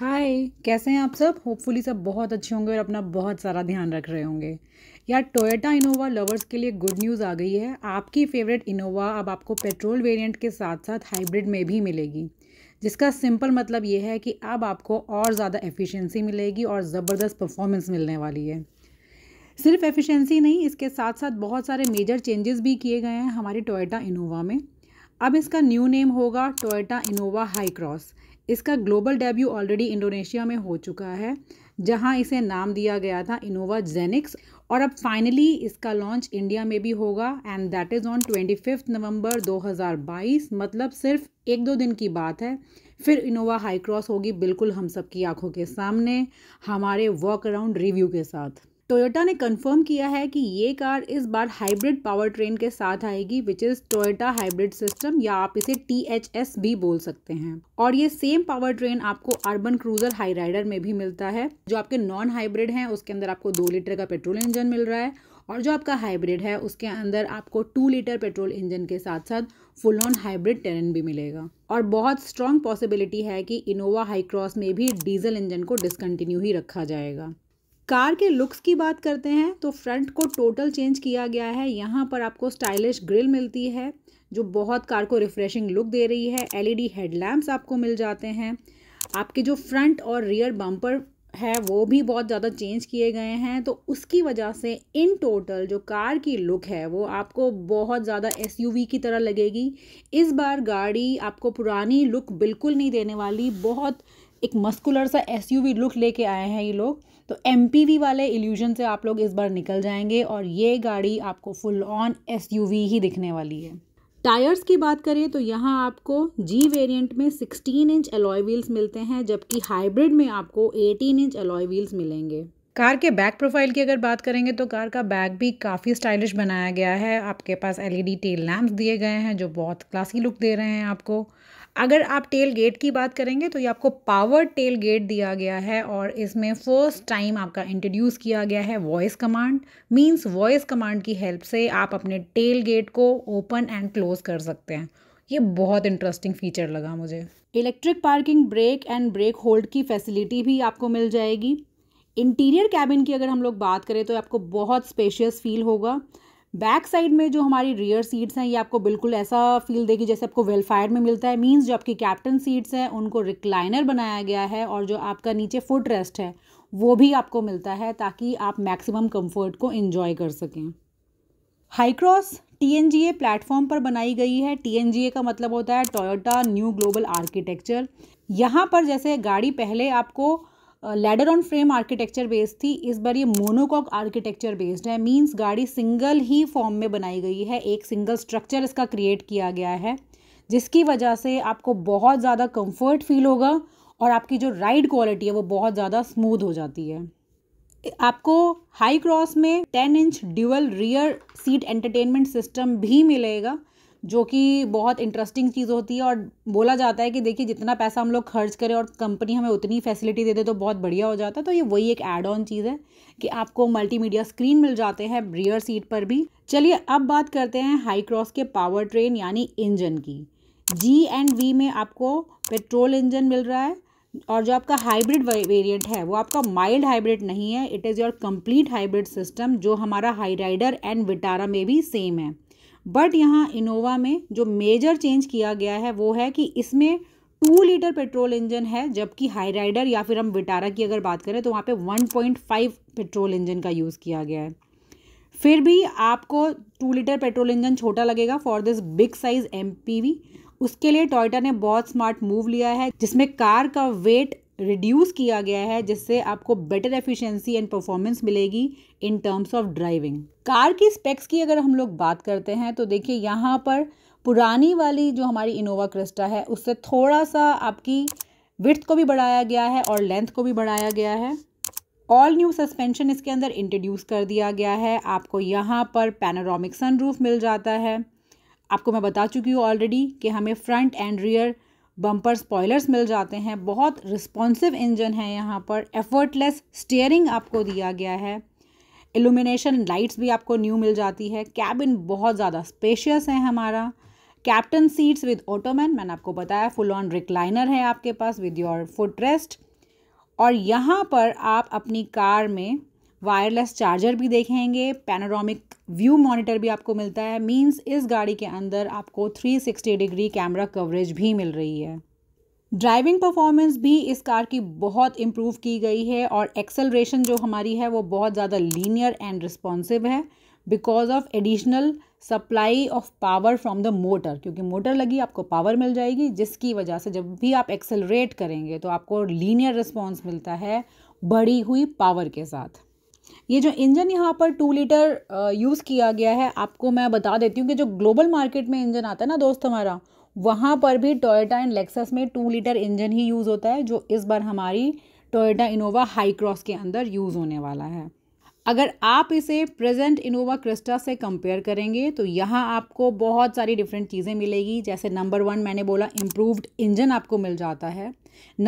हाय कैसे हैं आप सब होपफुली सब बहुत अच्छे होंगे और अपना बहुत सारा ध्यान रख रहे होंगे यार टोयोटा इनोवा लवर्स के लिए गुड न्यूज़ आ गई है आपकी फेवरेट इनोवा अब आपको पेट्रोल वेरिएंट के साथ साथ हाइब्रिड में भी मिलेगी जिसका सिंपल मतलब ये है कि अब आपको और ज़्यादा एफिशिएंसी मिलेगी और ज़बरदस्त परफॉर्मेंस मिलने वाली है सिर्फ एफिशिएंसी नहीं इसके साथ साथ बहुत सारे मेजर चेंजेस भी किए गए हैं हमारी टोयोटा इनोवा में अब इसका न्यू नेम होगा टोयोटा इनोवा हाई क्रॉस इसका ग्लोबल डेब्यू ऑलरेडी इंडोनेशिया में हो चुका है जहां इसे नाम दिया गया था इनोवा जेनिक्स और अब फाइनली इसका लॉन्च इंडिया में भी होगा and that is on twenty fifth November दो हज़ार बाईस मतलब सिर्फ एक दो दिन की बात है फिर इनोवा हाई क्रॉस होगी बिल्कुल हम सबकी आंखों के सामने हमारे वॉक अराउंड रिव्यू के साथ टोयोटा ने कंफर्म किया है कि ये कार इस बार हाइब्रिड पावर ट्रेन के साथ आएगी which is Toyota hybrid system या आप इसे टी एच एस भी बोल सकते हैं और ये सेम पावर ट्रेन आपको अर्बन क्रूजर हाई राइडर में भी मिलता है जो आपके नॉन हाइब्रिड हैं उसके अंदर आपको दो लीटर का पेट्रोल इंजन मिल रहा है और जो आपका हाइब्रिड है उसके अंदर आपको टू लीटर पेट्रोल इंजन के साथ साथ फुल ऑन हाइब्रिड टेरन भी मिलेगा और बहुत स्ट्रॉन्ग पॉसिबिलिटी है कि इनोवा हाईक्रॉस में भी डीजल इंजन को डिसकंटिन्यू ही रखा जाएगा कार के लुक्स की बात करते हैं तो फ्रंट को टोटल चेंज किया गया है यहाँ पर आपको स्टाइलिश ग्रिल मिलती है जो बहुत कार को रिफ्रेशिंग लुक दे रही है एलईडी हेडलैम्प्स e आपको मिल जाते हैं आपके जो फ्रंट और रियर बम्पर है वो भी बहुत ज़्यादा चेंज किए गए हैं तो उसकी वजह से इन टोटल जो कार की लुक है वो आपको बहुत ज़्यादा एसयूवी की तरह लगेगी इस बार गाड़ी आपको पुरानी लुक बिल्कुल नहीं देने वाली बहुत एक मस्कुलर सा एस लुक लेके आए हैं ये लोग तो एम वाले इल्यूजन से आप लोग इस बार निकल जाएंगे और ये गाड़ी आपको फुल ऑन एस ही दिखने वाली है टायर्स की बात करें तो यहाँ आपको जी वेरिएंट में 16 इंच अलॉय व्हील्स मिलते हैं जबकि हाइब्रिड में आपको 18 इंच अलॉय व्हील्स मिलेंगे कार के बैक प्रोफाइल की अगर बात करेंगे तो कार का बैक भी काफ़ी स्टाइलिश बनाया गया है आपके पास एलईडी टेल लैंप्स दिए गए हैं जो बहुत क्लासी लुक दे रहे हैं आपको अगर आप टेल गेट की बात करेंगे तो ये आपको पावर टेल गेट दिया गया है और इसमें फर्स्ट टाइम आपका इंट्रोड्यूस किया गया है voice command means voice command की हेल्प से आप अपने टेल गेट को ओपन एंड क्लोज कर सकते हैं ये बहुत इंटरेस्टिंग फीचर लगा मुझे electric parking brake and brake hold की फैसिलिटी भी आपको मिल जाएगी इंटीरियर कैबिन की अगर हम लोग बात करें तो आपको बहुत स्पेशियस फील होगा बैक साइड में जो हमारी रियर सीट्स हैं ये आपको बिल्कुल ऐसा फील देगी जैसे आपको वेलफायर में मिलता है मींस जो आपकी कैप्टन सीट्स हैं उनको रिक्लाइनर बनाया गया है और जो आपका नीचे फुट रेस्ट है वो भी आपको मिलता है ताकि आप मैक्सिमम कंफर्ट को इन्जॉय कर सकें Hycross T N G A platform पर बनाई गई है टी एन जी ए का मतलब होता है टोयोटा न्यू ग्लोबल आर्किटेक्चर यहाँ पर जैसे गाड़ी पहले आपको ladder on frame architecture based थी इस बार ये मोनोकॉक आर्किटेक्चर बेस्ड है मींस गाड़ी सिंगल ही फॉर्म में बनाई गई है एक सिंगल स्ट्रक्चर इसका क्रिएट किया गया है जिसकी वजह से आपको बहुत ज़्यादा कंफर्ट फील होगा और आपकी जो राइड क्वालिटी है वो बहुत ज़्यादा स्मूथ हो जाती है आपको हाई क्रॉस में 10 inch dual rear seat entertainment system भी मिलेगा जो कि बहुत इंटरेस्टिंग चीज़ होती है और बोला जाता है कि देखिए जितना पैसा हम लोग खर्च करें और कंपनी हमें उतनी फैसिलिटी दे दे तो बहुत बढ़िया हो जाता है तो ये वही एक एड ऑन चीज़ है कि आपको मल्टीमीडिया स्क्रीन मिल जाते हैं रियर सीट पर भी चलिए अब बात करते हैं हाई क्रॉस के पावर ट्रेन यानी इंजन की जी एंड वी में आपको पेट्रोल इंजन मिल रहा है और जो आपका हाइब्रिड वेरिएंट है वो आपका माइल्ड हाइब्रिड नहीं है it is your complete hybrid system जो हमारा हाई राइडर एंड विटारा में भी सेम है बट यहाँ इनोवा में जो मेजर चेंज किया गया है वो है कि इसमें टू लीटर पेट्रोल इंजन है जबकि हाई राइडर या फिर हम विटारा की अगर बात करें तो वहाँ पे 1.5 पेट्रोल इंजन का यूज़ किया गया है फिर भी आपको टू लीटर पेट्रोल इंजन छोटा लगेगा for this big size um उसके लिए टॉयटा ने बहुत स्मार्ट मूव लिया है जिसमें कार का वेट रिड्यूस किया गया है जिससे आपको बेटर एफिशिएंसी एंड परफॉर्मेंस मिलेगी in terms of driving car की स्पेक्स की अगर हम लोग बात करते हैं तो देखिए यहाँ पर पुरानी वाली जो हमारी इनोवा क्रिस्टा है उससे थोड़ा सा आपकी विथ को भी बढ़ाया गया है और लेंथ को भी बढ़ाया गया है ऑल न्यू सस्पेंशन इसके अंदर इंट्रोड्यूस कर दिया गया है आपको यहाँ पर पैनोरामिक सनरूफ मिल जाता है आपको मैं बता चुकी हूँ ऑलरेडी कि हमें front and rear bumper spoilers मिल जाते हैं बहुत रिस्पॉन्सिव इंजन है यहाँ पर एफर्टलेस स्टीयरिंग आपको दिया गया है एलुमिनेशन लाइट्स भी आपको न्यू मिल जाती है कैबिन बहुत ज़्यादा स्पेशियस है हमारा कैप्टन सीट्स विद ऑटोमैन मैंने आपको बताया फुल ऑन रिक्लाइनर है आपके पास विद योर फुट रेस्ट और यहाँ पर आप अपनी कार में वायरलेस चार्जर भी देखेंगे पैनोरामिक व्यू मॉनिटर भी आपको मिलता है मींस इस गाड़ी के अंदर आपको 360 डिग्री कैमरा कवरेज भी मिल रही है ड्राइविंग परफॉर्मेंस भी इस कार की बहुत इम्प्रूव की गई है और एक्सेलरेशन जो हमारी है वो बहुत ज़्यादा लीनियर एंड रिस्पॉन्सिव है because of additional supply of power from the motor क्योंकि मोटर लगी आपको पावर मिल जाएगी जिसकी वजह से जब भी आप एक्सेलरेट करेंगे तो आपको लीनियर रिस्पॉन्स मिलता है बढ़ी हुई पावर के साथ ये जो इंजन यहाँ पर टू लीटर यूज़ किया गया है आपको मैं बता देती हूँ कि जो ग्लोबल मार्केट में इंजन आता है ना दोस्त हमारा वहाँ पर भी टोयोटा एंड लेक्सस में टू लीटर इंजन ही यूज़ होता है जो इस बार हमारी टोयोटा इनोवा हाई क्रॉस के अंदर यूज़ होने वाला है अगर आप इसे प्रेजेंट इनोवा क्रिस्टा से कंपेयर करेंगे तो यहाँ आपको बहुत सारी डिफरेंट चीज़ें मिलेगी जैसे नंबर वन मैंने बोला इम्प्रूव्ड इंजन आपको मिल जाता है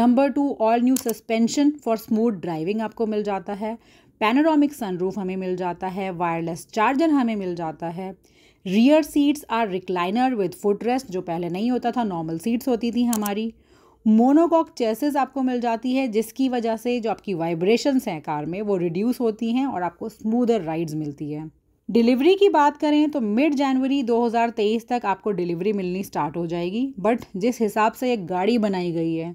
number two all new suspension for smooth driving आपको मिल जाता है पैनोरामिक सनरूफ हमें मिल जाता है वायरलेस चार्जर हमें मिल जाता है rear seats are recliner with footrest जो पहले नहीं होता था नॉर्मल सीट्स होती थी हमारी मोनोकॉक चेसेस आपको मिल जाती है जिसकी वजह से जो आपकी वाइब्रेशंस हैं कार में वो रिड्यूस होती हैं और आपको स्मूदर राइड्स मिलती है डिलीवरी की बात करें तो मिड जनवरी 2023 तक आपको डिलीवरी मिलनी स्टार्ट हो जाएगी बट जिस हिसाब से एक गाड़ी बनाई गई है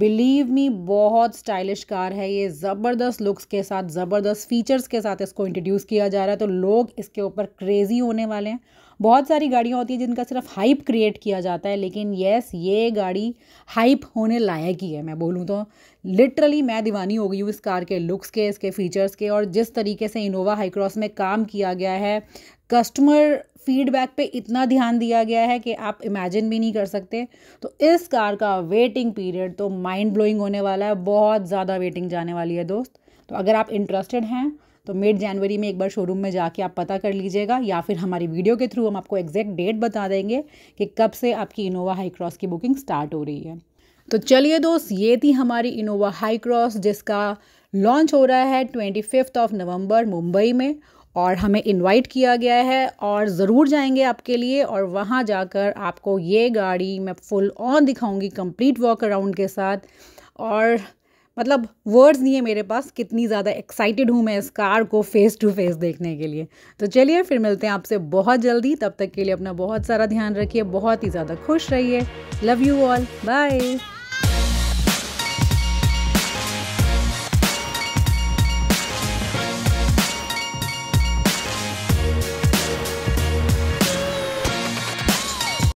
बिलीव मी बहुत स्टाइलिश कार है ये ज़बरदस्त लुक्स के साथ ज़बरदस्त फीचर्स के साथ इसको इंट्रोड्यूस किया जा रहा है तो लोग इसके ऊपर क्रेज़ी होने वाले हैं बहुत सारी गाड़ियाँ होती हैं जिनका सिर्फ हाइप क्रिएट किया जाता है लेकिन येस ये गाड़ी हाइप होने लायक ही है मैं बोलूँ तो लिटरली मैं दीवानी हो गई हूँ इस कार के लुक्स के इसके फीचर्स के और जिस तरीके से इनोवा हाईक्रॉस में काम किया गया है कस्टमर फीडबैक पे इतना ध्यान दिया गया है कि आप इमेजिन भी नहीं कर सकते तो इस कार का वेटिंग पीरियड तो माइंड ब्लोइंग होने वाला है बहुत ज़्यादा वेटिंग जाने वाली है दोस्त तो अगर आप इंटरेस्टेड हैं तो मिड जनवरी में एक बार शोरूम में जाके आप पता कर लीजिएगा या फिर हमारी वीडियो के थ्रू हम आपको एग्जैक्ट डेट बता देंगे कि कब से आपकी इनोवा हाई क्रॉस की बुकिंग स्टार्ट हो रही है तो चलिए दोस्त ये थी हमारी इनोवा हाई क्रॉस जिसका लॉन्च हो रहा है twenty fifth of November Mumbai में और हमें इनवाइट किया गया है और ज़रूर जाएंगे आपके लिए और वहाँ जाकर आपको ये गाड़ी मैं फुल ऑन दिखाऊंगी कंप्लीट वॉक अराउंड के साथ और मतलब वर्ड्स नहीं है मेरे पास कितनी ज़्यादा एक्साइटेड हूँ मैं इस कार को फेस टू फेस देखने के लिए तो चलिए फिर मिलते हैं आपसे बहुत जल्दी तब तक के लिए अपना बहुत सारा ध्यान रखिए बहुत ही ज़्यादा खुश रहिए लव यू ऑल बाय